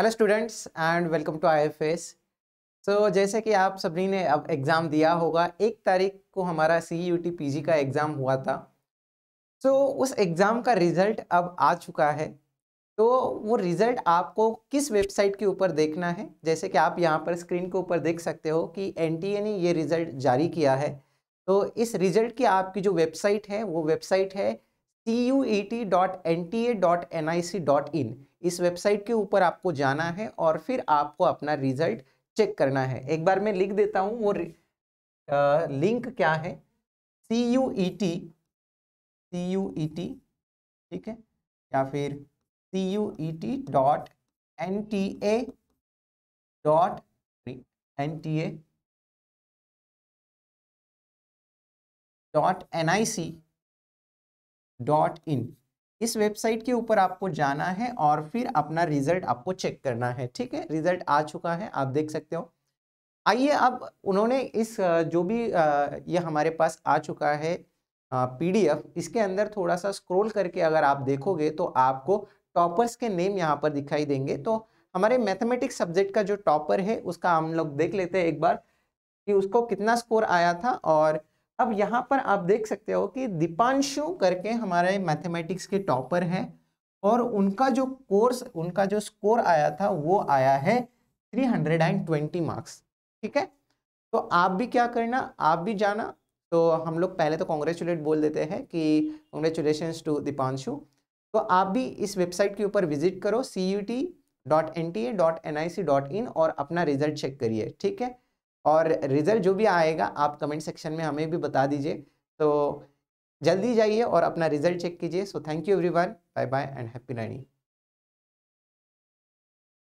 hello students and welcome to I F S so जैसे कि आप सभी ने अब एग्ज़ाम दिया होगा एक तारीख को हमारा C U T P G का एग्ज़ाम हुआ था सो so, उस एग्ज़ाम का रिज़ल्ट अब आ चुका है तो वो रिज़ल्ट आपको किस वेबसाइट के ऊपर देखना है जैसे कि आप यहाँ पर स्क्रीन के ऊपर देख सकते हो कि एन टी ए ने ये रिज़ल्ट जारी किया है तो इस रिज़ल्ट की आपकी जो वेबसाइट है वो वेबसाइट है C U E T dot N T A dot N I C dot in इस वेबसाइट के ऊपर आपको जाना है और फिर आपको अपना रिजल्ट चेक करना है एक बार मैं लिख देता हूँ वो आ, लिंक क्या है C U E T C U E T ठीक है या फिर C U E T dot N T A dot N T A dot N I C dot in इस वेबसाइट के ऊपर आपको जाना है और फिर अपना रिजल्ट आपको चेक करना है ठीक है रिजल्ट आ चुका है आप देख सकते हो आइए अब उन्होंने इस जो भी ये हमारे पास आ चुका है पीडीएफ इसके अंदर थोड़ा सा स्क्रॉल करके अगर आप देखोगे तो आपको टॉपर्स के नेम यहाँ पर दिखाई देंगे तो हमारे मैथमेटिक्स सब्जेक्ट का जो टॉपर है उसका हम लोग देख लेते हैं एक बार कि उसको कितना स्कोर आया था और अब यहाँ पर आप देख सकते हो कि दीपांशु करके हमारे मैथमेटिक्स के टॉपर हैं और उनका जो कोर्स उनका जो स्कोर आया था वो आया है 320 मार्क्स ठीक है तो आप भी क्या करना आप भी जाना तो हम लोग पहले तो कॉन्ग्रेचुलेट बोल देते हैं कि कॉन्ग्रेचुलेशन टू दीपांशु तो आप भी इस वेबसाइट के ऊपर विजिट करो C U T dot N T A dot N I C dot in और अपना रिजल्ट चेक करिए ठीक है और रिज़ल्ट जो भी आएगा आप कमेंट सेक्शन में हमें भी बता दीजिए तो जल्दी जाइए और अपना रिज़ल्ट चेक कीजिए so thank you everyone bye bye and happy learning